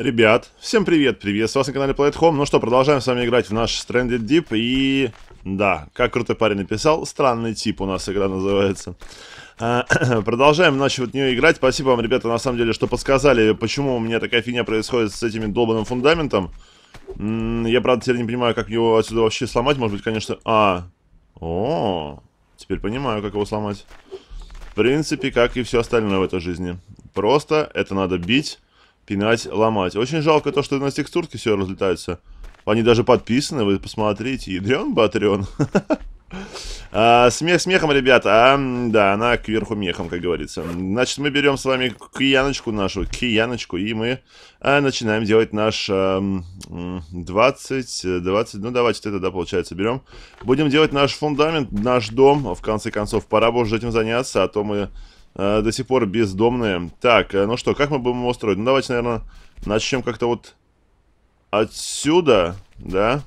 Ребят, всем привет, привет! С вас на канале Play Home. Ну что, продолжаем с вами играть в наш Stranded Deep и... Да, как крутой парень написал, странный тип у нас игра называется. А, продолжаем начать в нее играть. Спасибо вам, ребята, на самом деле, что подсказали, почему у меня такая фигня происходит с этим долбанным фундаментом. Я, правда, теперь не понимаю, как его отсюда вообще сломать. Может быть, конечно... А, о, теперь понимаю, как его сломать. В принципе, как и все остальное в этой жизни. Просто это надо бить пинать, ломать. Очень жалко то, что на текстурке все разлетается. Они даже подписаны, вы посмотрите. Ядрен батрен. А, смех смехом, ребята. А, да, она кверху мехом, как говорится. Значит, мы берем с вами кияночку нашу, кияночку, и мы а, начинаем делать наш 20, 20, ну давайте это, да, получается, берем. Будем делать наш фундамент, наш дом, в конце концов. Пора бы уже этим заняться, а то мы э, до сих пор бездомные. Так, э, ну что, как мы будем его строить? Ну, давайте, наверное, начнем как-то вот отсюда, да?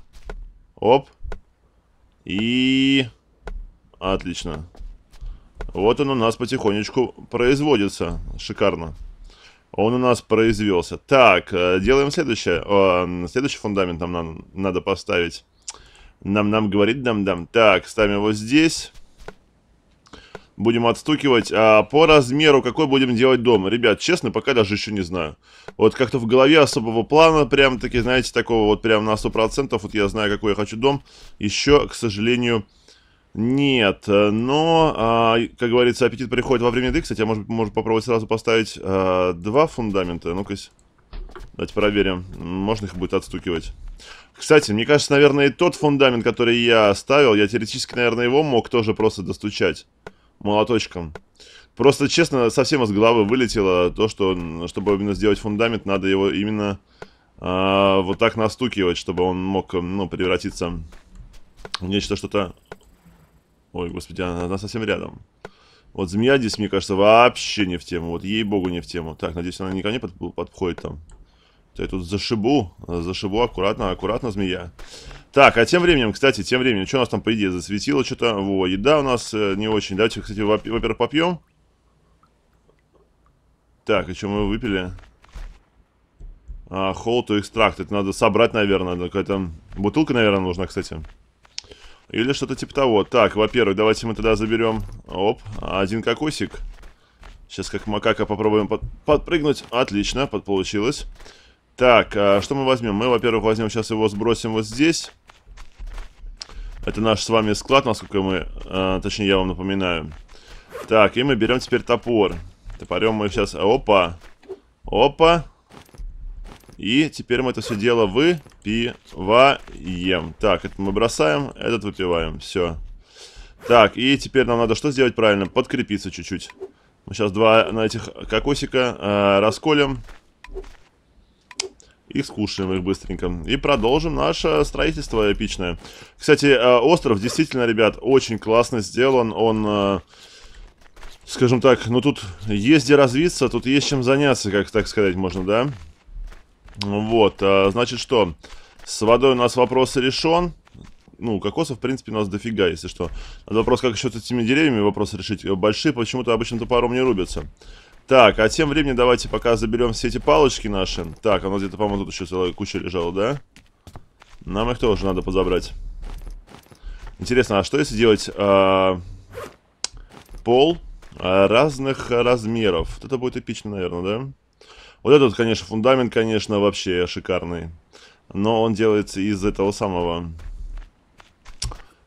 Оп. И... Отлично. Вот он у нас потихонечку производится. Шикарно. Он у нас произвелся. Так, э, делаем следующее. Следующий фундамент нам надо поставить. Нам, нам говорит, нам, нам. Так, ставим его здесь будем отстукивать. А по размеру какой будем делать дом? Ребят, честно, пока даже еще не знаю. Вот как-то в голове особого плана, прям таки, знаете, такого вот прям на 100%, вот я знаю, какой я хочу дом, еще, к сожалению, нет. Но, а, как говорится, аппетит приходит во время еды. Кстати, я, может, может попробовать сразу поставить а, два фундамента. Ну-ка, давайте проверим. Можно их будет отстукивать. Кстати, мне кажется, наверное, и тот фундамент, который я ставил, я теоретически, наверное, его мог тоже просто достучать молоточком. Просто, честно, совсем из головы вылетело то, что, чтобы именно сделать фундамент, надо его именно э, вот так настукивать, чтобы он мог, ну, превратиться в нечто что-то... Ой, господи, она, она совсем рядом. Вот змея здесь, мне кажется, вообще не в тему. Вот ей-богу не в тему. Так, надеюсь, она никогда не под, подходит там. Я тут зашибу, зашибу аккуратно, аккуратно, змея. Так, а тем временем, кстати, тем временем, что у нас там, по идее, засветило что-то? Во, еда у нас э, не очень. Давайте, кстати, во-первых, попьем. Так, и что мы выпили? А, холту экстракт. Это надо собрать, наверное. Какая-то бутылка, наверное, нужна, кстати. Или что-то типа того. Так, во-первых, давайте мы тогда заберем... Оп, один кокосик. Сейчас как макака попробуем под... подпрыгнуть. Отлично, подполучилось. Так, а что мы возьмем? Мы, во-первых, возьмем сейчас его, сбросим вот здесь. Это наш с вами склад, насколько мы... Э, точнее, я вам напоминаю. Так, и мы берем теперь топор. Топорем мы сейчас... Опа! Опа! И теперь мы это все дело выпиваем. Так, это мы бросаем, этот выпиваем. Все. Так, и теперь нам надо что сделать правильно? Подкрепиться чуть-чуть. Мы сейчас два на этих кокосика э, расколем и скушаем их быстренько. И продолжим наше строительство эпичное. Кстати, э, остров действительно, ребят, очень классно сделан. Он, э, скажем так, ну тут есть где развиться, тут есть чем заняться, как так сказать можно, да? Вот, э, значит что, с водой у нас вопрос решен. Ну, кокосов, в принципе, у нас дофига, если что. Вопрос, как еще с этими деревьями вопрос решить. Большие почему-то обычно топором не рубятся. Так, а тем временем давайте пока заберем все эти палочки наши. Так, оно а где-то, по-моему, тут еще целая куча лежала, да? Нам их тоже надо подобрать. Интересно, а что если делать э, пол а, разных размеров? Вот это будет эпично, наверное, да? Вот этот, конечно, фундамент, конечно, вообще шикарный. Но он делается из этого самого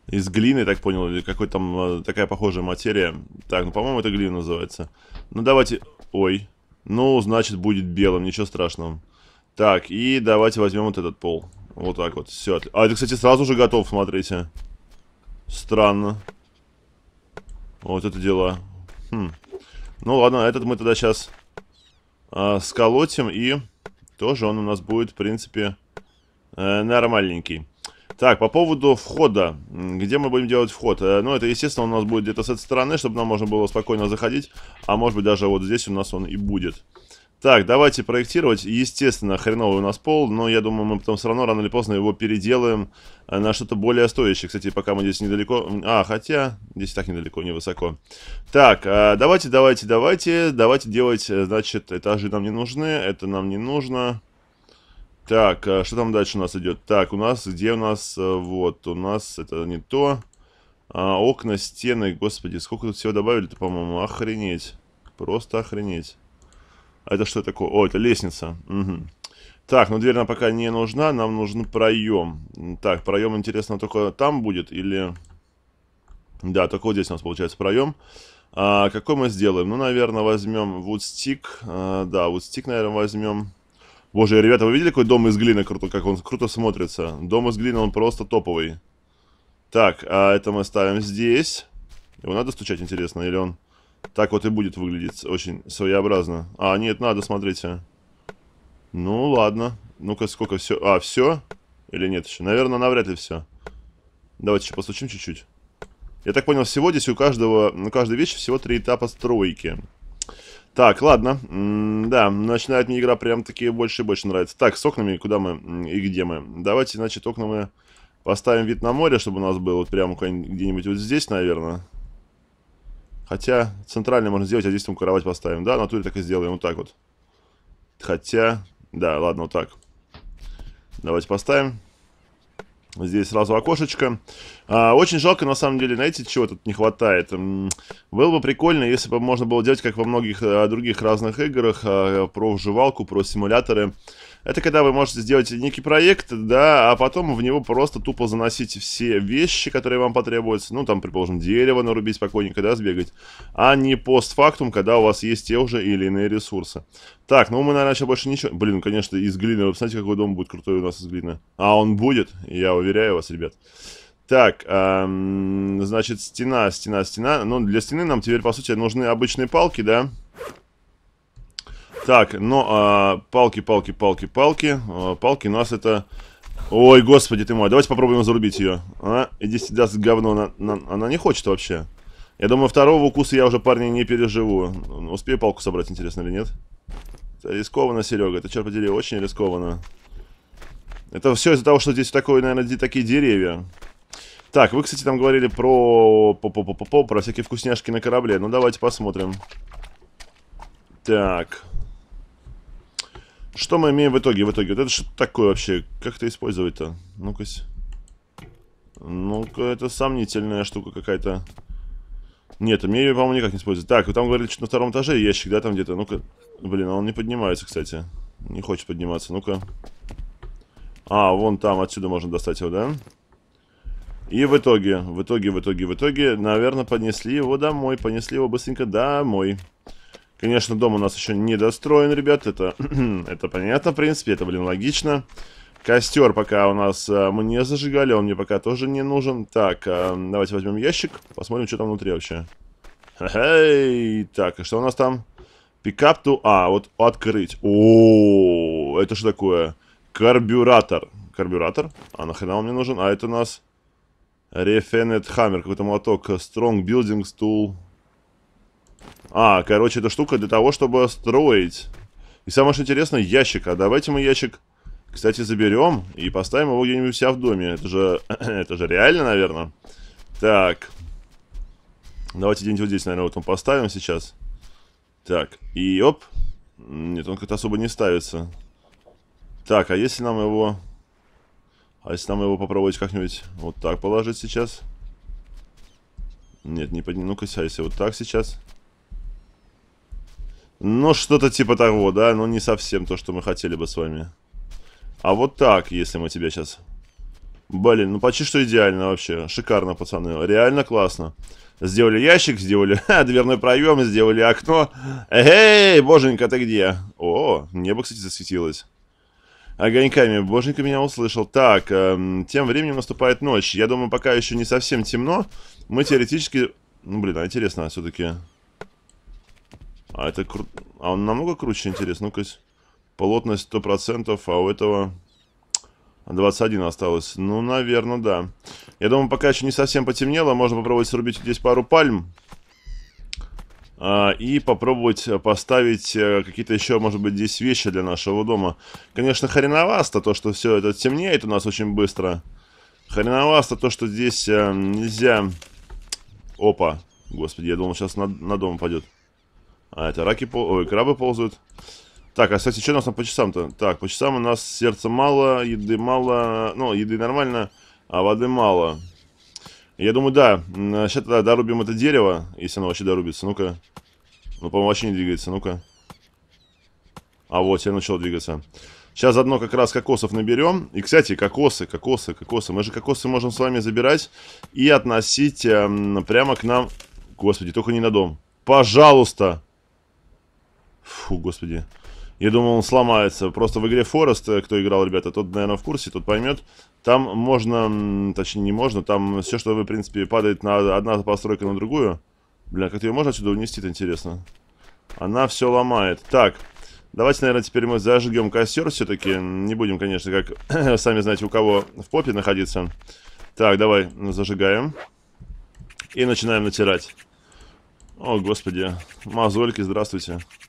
из глины, так понял, или какой там э, такая похожая материя. Так, ну, по-моему, это глина называется. Ну, давайте... Ой. Ну, значит, будет белым, ничего страшного. Так, и давайте возьмем вот этот пол. Вот так вот, все. А это, кстати, сразу же готов, смотрите. Странно. Вот это дела. Хм. Ну, ладно, этот мы тогда сейчас э, а, сколотим, и тоже он у нас будет, в принципе, э, нормальненький. Так, по поводу входа. Где мы будем делать вход? Э, ну, это, естественно, у нас будет где-то с этой стороны, чтобы нам можно было спокойно заходить. А может быть, даже вот здесь у нас он и будет. Так, давайте проектировать. Естественно, хреновый у нас пол, но я думаю, мы потом все равно рано или поздно его переделаем э, на что-то более стоящее. Кстати, пока мы здесь недалеко... А, хотя, здесь так недалеко, невысоко. Так, э, давайте, давайте, давайте. Давайте делать, значит, этажи нам не нужны, это нам не нужно. Так, а что там дальше у нас идет? Так, у нас, где у нас, э, вот, у нас, это не то. А, окна, стены, господи, сколько тут всего добавили-то, по-моему, охренеть. Просто охренеть. А это что такое? О, это лестница. Угу. Так, ну дверь нам пока не нужна, нам нужен проем. Так, проем, интересно, только там будет или... Да, только вот здесь у нас получается проем. А, какой мы сделаем? Ну, наверное, возьмем woodstick. А, да, woodstick, наверное, возьмем. Боже, ребята, вы видели, какой дом из глины круто, как он круто смотрится? Дом из глины, он просто топовый. Так, а это мы ставим здесь. Его надо стучать, интересно, или он... Так вот и будет выглядеть очень своеобразно. А, нет, надо, смотрите. Ну, ладно. Ну-ка, сколько все... А, все? Или нет еще? Наверное, навряд ли все. Давайте еще постучим чуть-чуть. Я так понял, всего здесь у каждого, на ну, каждой вещи всего три этапа стройки. Так, ладно. М да, начинает мне игра прям такие больше и больше нравится. Так, с окнами куда мы и где мы? Давайте, значит, окна мы поставим вид на море, чтобы у нас был вот прямо где-нибудь вот здесь, наверное. Хотя центральный можно сделать, а здесь там кровать поставим. Да, в натуре так и сделаем, вот так вот. Хотя, да, ладно, вот так. Давайте поставим. Здесь сразу окошечко. А, очень жалко, на самом деле, знаете, чего тут не хватает. Было бы прикольно, если бы можно было делать, как во многих э, других разных играх, а, про вживалку, про симуляторы. Это когда вы можете сделать некий проект, да, а потом в него просто тупо заносить все вещи, которые вам потребуются. Ну, там, предположим, дерево нарубить спокойненько, да, сбегать. А не постфактум, когда у вас есть те уже или иные ресурсы. Так, ну мы, наверное, сейчас больше ничего... Блин, конечно, из глины. Вы посмотрите, какой дом будет крутой у нас из глины. А он будет, я уверяю вас, ребят. Так, эм, значит, стена, стена, стена. Ну, для стены нам теперь, по сути, нужны обычные палки, да? Да. Так, ну, а, палки, палки, палки, палки. А, палки нас это... Ой, господи ты мой, давайте попробуем зарубить ее. А? Иди сюда, говно, она, она, она не хочет вообще. Я думаю, второго укуса я уже, парни, не переживу. Успею палку собрать, интересно или нет? Это рискованно, Серега, это, черт подери, очень рискованно. Это все из-за того, что здесь такое, наверное, такие деревья. Так, вы, кстати, там говорили про... По -по -по -по -по, про всякие вкусняшки на корабле. Ну, давайте посмотрим. Так... Что мы имеем в итоге? В итоге, вот это что такое вообще? Как это использовать-то? Ну-ка. Ну-ка, это сомнительная штука какая-то. Нет, мне ее, по-моему, никак не использовать. Так, вы там говорили, что на втором этаже ящик, да, там где-то? Ну-ка. Блин, а он не поднимается, кстати. Не хочет подниматься. Ну-ка. А, вон там, отсюда можно достать его, да? И в итоге, в итоге, в итоге, в итоге, наверное, поднесли его домой. Понесли его быстренько Домой. Конечно, дом у нас еще не достроен, ребят. Это, это понятно, в принципе. Это, блин, логично. Костер пока у нас а, мы не зажигали. Он мне пока тоже не нужен. Так, а, давайте возьмем ящик. Посмотрим, что там внутри вообще. Эй, так, а что у нас там? Пикап ту... А, вот открыть. О, это что такое? Карбюратор. Карбюратор? А нахрена он мне нужен? А это у нас... Рефенет Хаммер. Какой-то молоток. Strong Building Tool а, короче, эта штука для того, чтобы строить. И самое что интересное, ящик. А давайте мы ящик, кстати, заберем и поставим его где-нибудь вся в доме. Это же, это же реально, наверное. Так. Давайте где-нибудь вот здесь, наверное, вот он поставим сейчас. Так, и оп. Нет, он как-то особо не ставится. Так, а если нам его... А если нам его попробовать как-нибудь вот так положить сейчас? Нет, не подниму. Ну-ка, а если вот так сейчас? Ну, что-то типа того, да? Но не совсем то, что мы хотели бы с вами. А вот так, если мы тебя сейчас... Блин, ну почти что идеально вообще. Шикарно, пацаны. Реально классно. Сделали ящик, сделали дверной проем, сделали окно. Эй, боженька, ты где? О, небо, кстати, засветилось. Огоньками, боженька меня услышал. Так, эм, тем временем наступает ночь. Я думаю, пока еще не совсем темно. Мы теоретически... Ну, блин, а интересно, а все-таки... А это круто, А он намного круче, интересно. Ну-ка, плотность 100%, а у этого 21 осталось. Ну, наверное, да. Я думаю, пока еще не совсем потемнело. Можно попробовать срубить здесь пару пальм. А, и попробовать поставить э, какие-то еще, может быть, здесь вещи для нашего дома. Конечно, хреновасто то, что все это темнеет у нас очень быстро. Хреновасто то, что здесь а, нельзя... Опа. Господи, я думал, сейчас на, на дом пойдет. А, это раки, пол... ой, крабы ползают. Так, а, кстати, что у нас там по часам-то? Так, по часам у нас сердца мало, еды мало, ну, еды нормально, а воды мало. Я думаю, да, сейчас тогда дорубим это дерево, если оно вообще дорубится, ну-ка. Ну, по-моему, вообще не двигается, ну-ка. А вот, я начал двигаться. Сейчас заодно как раз кокосов наберем. И, кстати, кокосы, кокосы, кокосы. Мы же кокосы можем с вами забирать и относить э, прямо к нам... Господи, только не на дом. Пожалуйста! Фу, господи. Я думал, он сломается. Просто в игре Forest, э, кто играл, ребята, тот, наверное, в курсе, тот поймет. Там можно, точнее, не можно, там все, что, вы, в принципе, падает на одна постройка на другую. Бля, как ее можно отсюда унести-то, интересно? Она все ломает. Так, давайте, наверное, теперь мы зажгем костер все-таки. Не будем, конечно, как сами знаете, у кого в попе находиться. Так, давай, зажигаем. И начинаем натирать. О, господи. Мазольки, здравствуйте. Здравствуйте.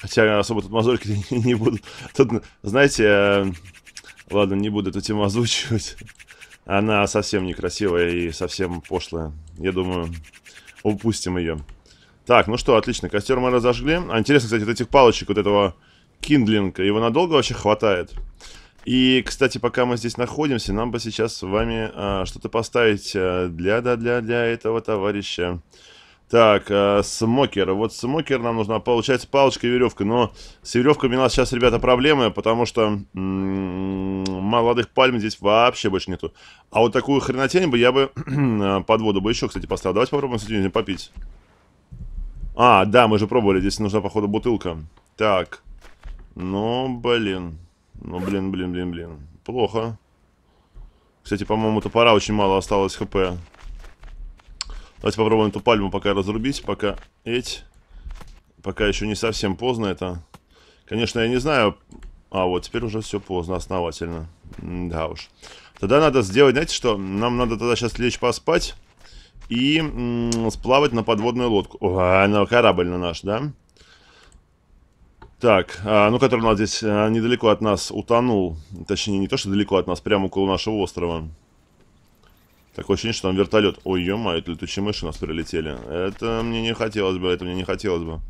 Хотя особо тут мазурки не будут. Тут, знаете, э, ладно, не буду эту тему озвучивать. Она совсем некрасивая и совсем пошлая. Я думаю, упустим ее. Так, ну что, отлично, костер мы разожгли. А интересно, кстати, вот этих палочек, вот этого киндлинга, его надолго вообще хватает? И, кстати, пока мы здесь находимся, нам бы сейчас с вами а, что-то поставить э, для для для этого товарища. Так, э, смокер. Вот смокер нам нужна, получается, палочка и веревка. Но с веревками у нас сейчас, ребята, проблемы, потому что молодых пальм здесь вообще больше нету. А вот такую хренотень бы я бы э, под воду бы еще, кстати, поставил. Давайте попробуем с этим попить. А, да, мы же пробовали. Здесь нужна, походу, бутылка. Так. Ну, блин. Ну, блин, блин, блин, блин. Плохо. Кстати, по-моему, топора очень мало осталось хп. Давайте попробуем эту пальму пока разрубить, пока... Эть. Пока еще не совсем поздно это. Конечно, я не знаю... А, вот, теперь уже все поздно, основательно. Да уж. Тогда надо сделать, знаете что? Нам надо тогда сейчас лечь поспать и сплавать на подводную лодку. О, а, на корабль на наш, да? Так, а, ну, который у нас здесь а, недалеко от нас утонул. Точнее, не то, что далеко от нас, прямо около нашего острова. Такое ощущение, что там вертолет. Ой, ё-моё, это летучие мыши у нас прилетели. Это мне не хотелось бы, это мне не хотелось бы.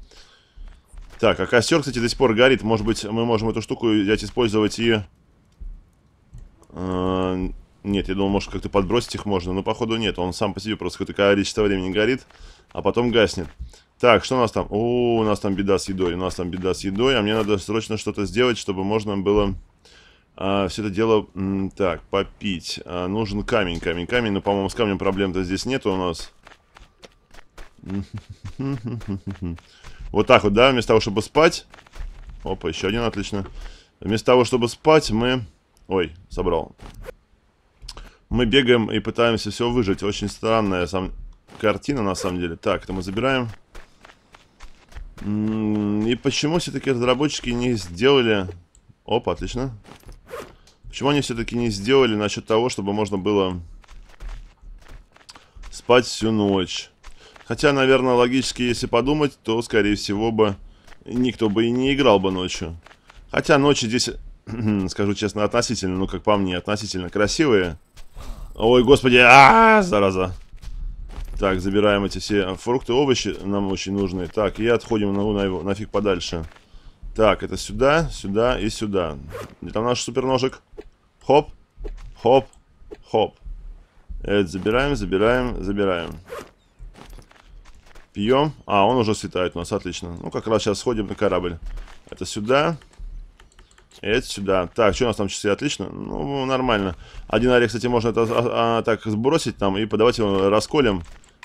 Так, а костер, кстати, до сих пор горит. Может быть, мы можем эту штуку взять, использовать и... Э, нет, я думал, может, как-то подбросить их можно. Но, походу, нет. Он сам по себе просто какое-то количество времени горит, а потом гаснет. Так, что у нас там? О, у нас там беда с едой. У нас там беда с едой, а мне надо срочно что-то сделать, чтобы можно было... А, все это дело... Так, попить. А, нужен камень, камень, камень. Но, ну, по-моему, с камнем проблем-то здесь нет у нас. Вот так вот, да? Вместо того, чтобы спать... Опа, еще один, отлично. Вместо того, чтобы спать, мы... Ой, собрал. Мы бегаем и пытаемся все выжить. Очень странная сам... картина, на самом деле. Так, это мы забираем. И почему все-таки разработчики не сделали... Опа, отлично. Чего они все-таки не сделали насчет того, чтобы можно было спать всю ночь? Хотя, наверное, логически, если подумать, то, скорее всего, бы никто бы и не играл бы ночью. Хотя ночи здесь, скажу честно, относительно, ну, как по мне, относительно красивые. Ой, господи, а, -а, -а зараза. Так, забираем эти все фрукты, овощи нам очень нужны. Так, и отходим ну, на, его, нафиг подальше. Так, это сюда, сюда и сюда. Где там наш суперножик? Хоп, хоп, хоп. Это забираем, забираем, забираем. Пьем. А, он уже светает у нас, отлично. Ну, как раз сейчас сходим на корабль. Это сюда. Это сюда. Так, что у нас там часы? Отлично. Ну, нормально. Один орех, кстати, можно это, а, а, так сбросить там и подавать его расколем.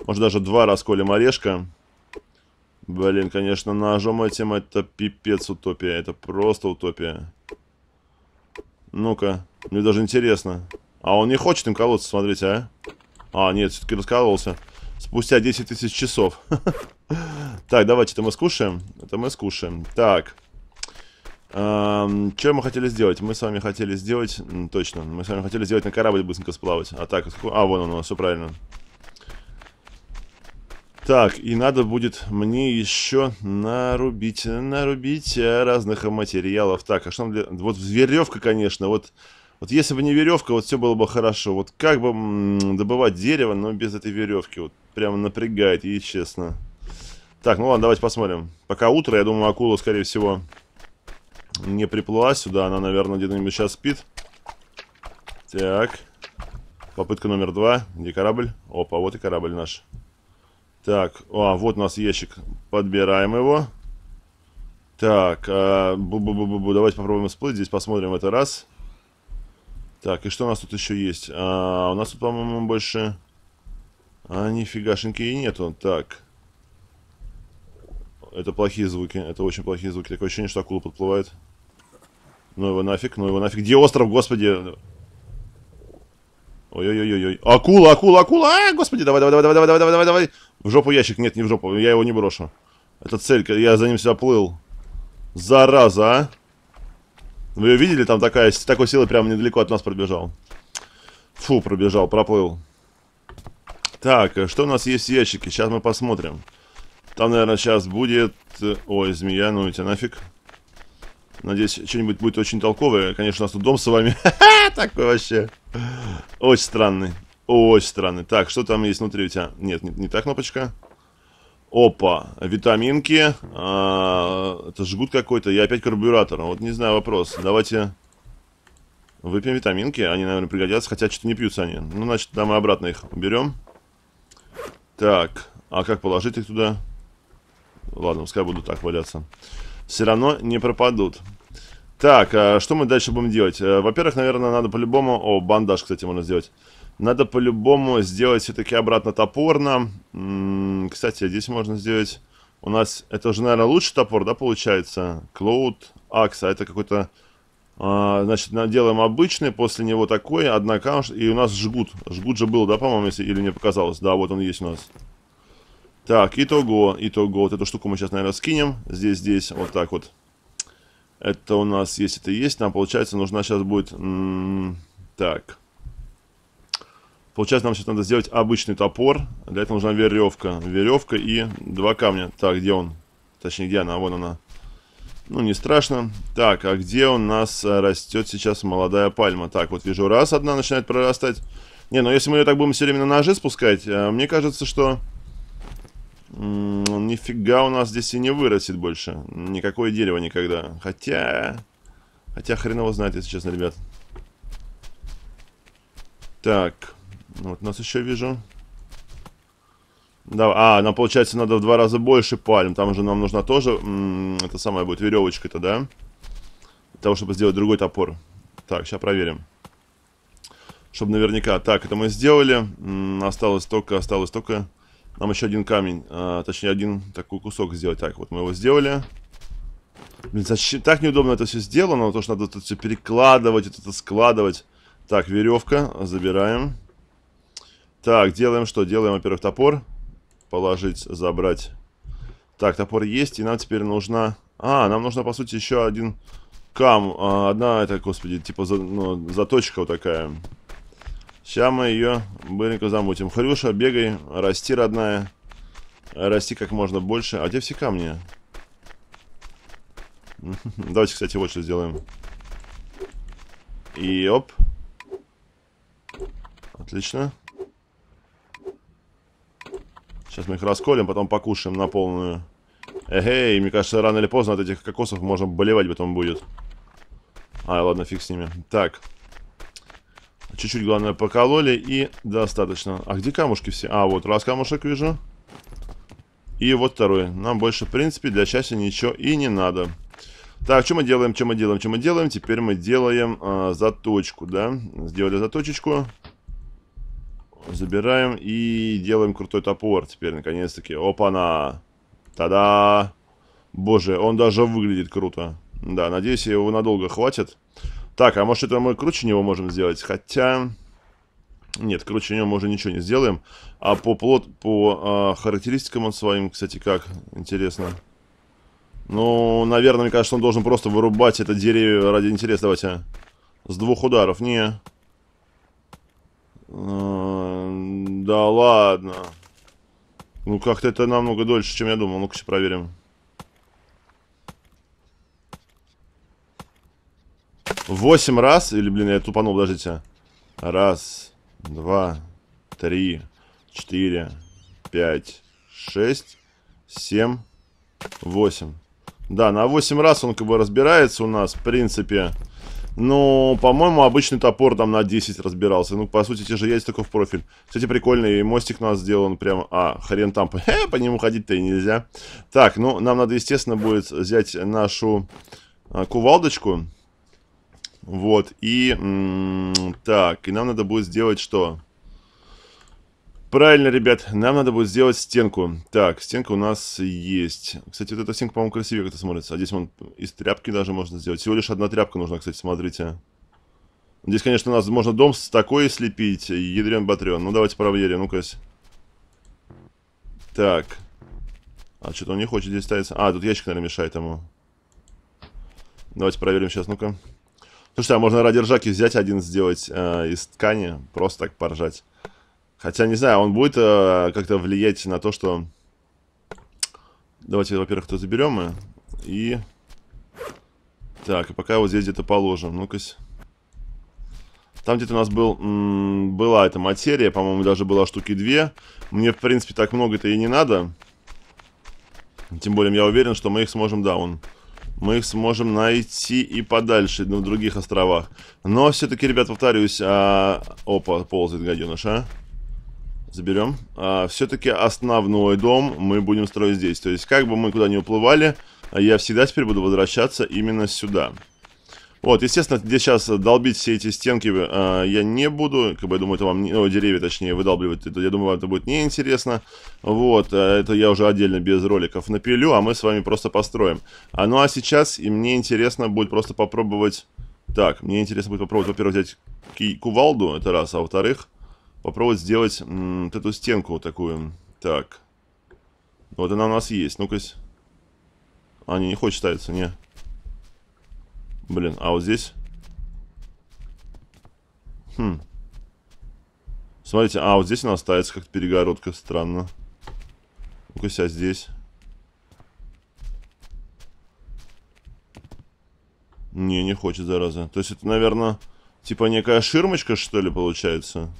Может, даже два расколем орешка. Блин, конечно, ножом этим это пипец утопия. Это просто утопия. Ну-ка, мне даже интересно. А он не хочет им колоться, смотрите, а? А, нет, все-таки раскололся. Спустя 10 тысяч часов. Так, давайте это мы скушаем. Это мы скушаем. Так. Что мы хотели сделать? Мы с вами хотели сделать... Точно, мы с вами хотели сделать на корабль быстренько сплавать. А так... А, вон он все правильно. Так, и надо будет мне еще нарубить, нарубить э, разных материалов. Так, а что для... Вот веревка, конечно, вот... Вот если бы не веревка, вот все было бы хорошо. Вот как бы добывать дерево, но без этой веревки. Вот прямо напрягает, и честно. Так, ну ладно, давайте посмотрим. Пока утро, я думаю, акула, скорее всего, не приплыла сюда. Она, наверное, где-нибудь сейчас спит. Так. Попытка номер два. Где корабль? Опа, вот и корабль наш. Так, а, вот у нас ящик. Подбираем его. Так, а, бу -бу -бу -бу -бу. давайте попробуем всплыть. Здесь посмотрим в этот раз. Так, и что у нас тут еще есть? А, у нас тут, по-моему, больше... А, нифигашеньки и нету. Так. Это плохие звуки. Это очень плохие звуки. Такое ощущение, что акула подплывает. Ну его нафиг, ну его нафиг. Где остров, господи? Ой-ой-ой-ой. Акула, акула, акула! А, господи, давай, давай, давай, давай, давай, давай, давай, давай. В жопу ящик, нет, не в жопу, я его не брошу. Это цель, я за ним себя плыл. Зараза, а? Вы ее видели, там такая, с такой силой прямо недалеко от нас пробежал. Фу, пробежал, проплыл. Так, э, что у нас есть в ящике? Сейчас мы посмотрим. Там, наверное, сейчас будет... Э, ой, змея, ну и тебя нафиг. Надеюсь, что-нибудь будет очень толковое. Конечно, у нас тут дом с вами. Такой вообще. Очень странный. Очень странный. Так, что там есть внутри у тебя? Нет, не, не та кнопочка. Опа, витаминки. А, это жгут какой-то. Я опять карбюратор. Вот не знаю, вопрос. Давайте выпьем витаминки. Они, наверное, пригодятся. Хотя что-то не пьются они. Ну, значит, да, мы обратно их уберем. Так, а как положить их туда? Ладно, пускай буду так валяться все равно не пропадут. Так, а что мы дальше будем делать? Э, во-первых, наверное, надо по-любому... О, бандаж, кстати, можно сделать. Надо по-любому сделать все-таки обратно топорно. М кстати, здесь можно сделать... У нас... Это уже, наверное, лучший топор, да, получается? Клоуд Акса. Это какой-то... А, значит, делаем обычный, после него такой, однокамш, и у нас жгут. Жгут же был, да, по-моему, если или мне показалось? Да, вот он есть у нас. Так, итого, итого. Вот эту штуку мы сейчас, наверное, скинем. Здесь, здесь, вот так вот. Это у нас есть, это есть. Нам, получается, нужна сейчас будет... так. Получается, нам сейчас надо сделать обычный топор. Для этого нужна веревка. Веревка и два камня. Так, где он? Точнее, где она? Вон она. Ну, не страшно. Так, а где у нас э, растет сейчас молодая пальма? Так, вот вижу, раз одна начинает прорастать. Не, ну если мы ее так будем все время на ножи спускать, э, мне кажется, что... Нифига у нас здесь и не вырастет больше. Никакое дерево никогда. Хотя... Хотя хрен его знает, если честно, ребят. Так. Ну вот нас еще вижу. Да, а, нам получается надо в два раза больше пальм. Там же нам нужна тоже... Это самая будет веревочка-то, да? Для того, чтобы сделать другой топор. Так, сейчас проверим. Чтобы наверняка... Так, это мы сделали. Осталось только... Осталось только... Нам еще один камень, а, точнее один такой кусок сделать. Так, вот мы его сделали. Блин, зачем? так неудобно это все сделано, то что надо тут все перекладывать, это складывать. Так, веревка, забираем. Так, делаем что? Делаем, во-первых, топор. Положить, забрать. Так, топор есть, и нам теперь нужна... А, нам нужно, по сути, еще один кам. А, одна, это, господи, типа, за... ну, заточка вот такая. Сейчас мы ее быренько замутим. Хрюша, бегай, расти, родная. Расти как можно больше. А где все камни? Давайте, кстати, вот что сделаем. И оп. Отлично. Сейчас мы их расколем, потом покушаем на полную. Эгей, мне кажется, рано или поздно от этих кокосов можно болевать потом будет. А, ладно, фиг с ними. Так. Чуть-чуть, главное, покололи и достаточно. А где камушки все? А, вот раз камушек вижу. И вот второй. Нам больше, в принципе, для счастья ничего и не надо. Так, что мы делаем, что мы делаем, что мы делаем? Теперь мы делаем э, заточку, да? Сделали заточечку. Забираем и делаем крутой топор теперь, наконец-таки. Опа-на! Та-да! Боже, он даже выглядит круто. Да, надеюсь, его надолго хватит. Так, а может это мы круче него можем сделать? Хотя... Нет, круче него мы уже ничего не сделаем. А по плод, по а, характеристикам он своим, кстати, как? Интересно. Ну, наверное, мне кажется, он должен просто вырубать это дерево ради интереса. Давайте. С двух ударов. Не. А, да ладно. Ну, как-то это намного дольше, чем я думал. Ну-ка, проверим. Восемь раз. Или, блин, я тупанул, подождите. Раз, два, три, четыре, пять, шесть, семь, восемь. Да, на 8 раз он как бы разбирается у нас, в принципе. Ну, по-моему, обычный топор там на 10 разбирался. Ну, по сути, те же яйца только в профиль. Кстати, прикольный мостик у нас сделан прямо. А, хрен там. Хе, э, по нему ходить-то и нельзя. Так, ну, нам надо, естественно, будет взять нашу а, кувалдочку. Вот, и... Так, и нам надо будет сделать что? Правильно, ребят, нам надо будет сделать стенку. Так, стенка у нас есть. Кстати, вот эта стенка, по-моему, красивее как-то смотрится. А здесь вон из тряпки даже можно сделать. Всего лишь одна тряпка нужна, кстати, смотрите. Здесь, конечно, у нас можно дом с такой слепить. Ядрен батрен. Ну, давайте проверим, ну-ка. Так. А что-то он не хочет здесь ставиться. А, тут ящик, наверное, мешает ему. Давайте проверим сейчас, ну-ка. Слушай, а можно ради ржаки взять один сделать э, из ткани, просто так поржать. Хотя, не знаю, он будет э, как-то влиять на то, что... Давайте, во-первых, то заберем мы. И... Так, и пока вот здесь где-то положим. Ну-ка. Там где-то у нас был, была эта материя, по-моему, даже была штуки две. Мне, в принципе, так много-то и не надо. Тем более, я уверен, что мы их сможем, да, он мы их сможем найти и подальше, на ну, других островах. Но все-таки, ребят, повторюсь, а... опа, ползает гаденыш, а? Заберем. А, все-таки основной дом мы будем строить здесь. То есть, как бы мы куда ни уплывали, я всегда теперь буду возвращаться именно сюда. Вот, естественно, здесь сейчас долбить все эти стенки э, я не буду. Как бы, я думаю, это вам... Не, о, деревья, точнее, выдолбливать, Это, я думаю, вам это будет неинтересно. Вот, э, это я уже отдельно без роликов напилю, а мы с вами просто построим. А, ну, а сейчас и мне интересно будет просто попробовать... Так, мне интересно будет попробовать, во-первых, взять кувалду, это раз. А во-вторых, попробовать сделать м, вот эту стенку такую. Так. Вот она у нас есть. Ну-ка. А, не, не хочет ставиться, не. Блин, а вот здесь? Хм. Смотрите, а вот здесь она ставится как то перегородка, странно. Ну-ка, а здесь. Не, не хочет, зараза. То есть это, наверное, типа некая ширмочка, что ли, получается?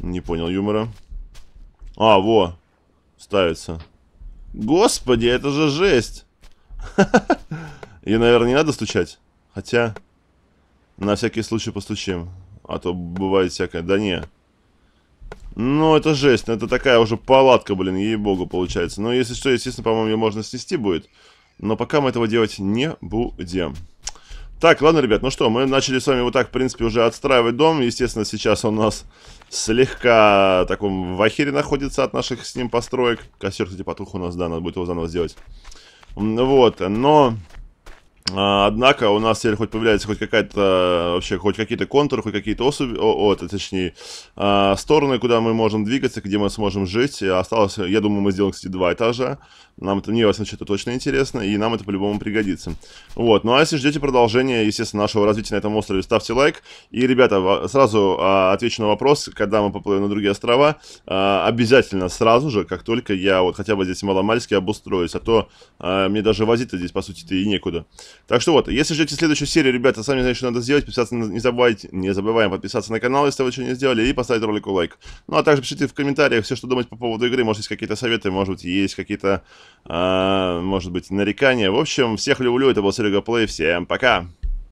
Не понял юмора. А, во. Ставится. Господи, это же жесть. Ее, наверное, не надо стучать. Хотя, на всякий случай постучим. А то бывает всякое. Да не. Ну, это жесть. Ну, это такая уже палатка, блин, ей-богу, получается. Но ну, если что, естественно, по-моему, ее можно снести будет. Но пока мы этого делать не будем. Так, ладно, ребят, ну что, мы начали с вами вот так, в принципе, уже отстраивать дом. Естественно, сейчас он у нас слегка таком в ахере находится от наших с ним построек. Костер, кстати, потух у нас, да, надо будет его заново сделать. Вот, но а, однако у нас теперь хоть появляется хоть какая-то э, вообще хоть какие-то контуры, хоть какие-то особи, о, о, точнее а, стороны, куда мы можем двигаться, где мы сможем жить. Осталось, я думаю, мы сделаем, кстати, два этажа. Нам это, мне, вас всяком это точно интересно, и нам это по-любому пригодится. Вот, ну а если ждете продолжения, естественно, нашего развития на этом острове, ставьте лайк. И, ребята, сразу а, отвечу на вопрос, когда мы поплывем на другие острова, обязательно сразу же, как только я вот хотя бы здесь маломальски обустроюсь, а то мне даже возить-то здесь, по сути-то, и некуда. Так что вот, если ждете следующую серию, ребята, сами знаете, что надо сделать. Подписаться не забывайте. Не забываем подписаться на канал, если вы еще не сделали, и поставить ролику лайк. Ну, а также пишите в комментариях все, что думаете по поводу игры. Может, есть какие-то советы, может быть, есть какие-то, э, может быть, нарекания. В общем, всех люблю. Это был Серега Плей. Всем пока!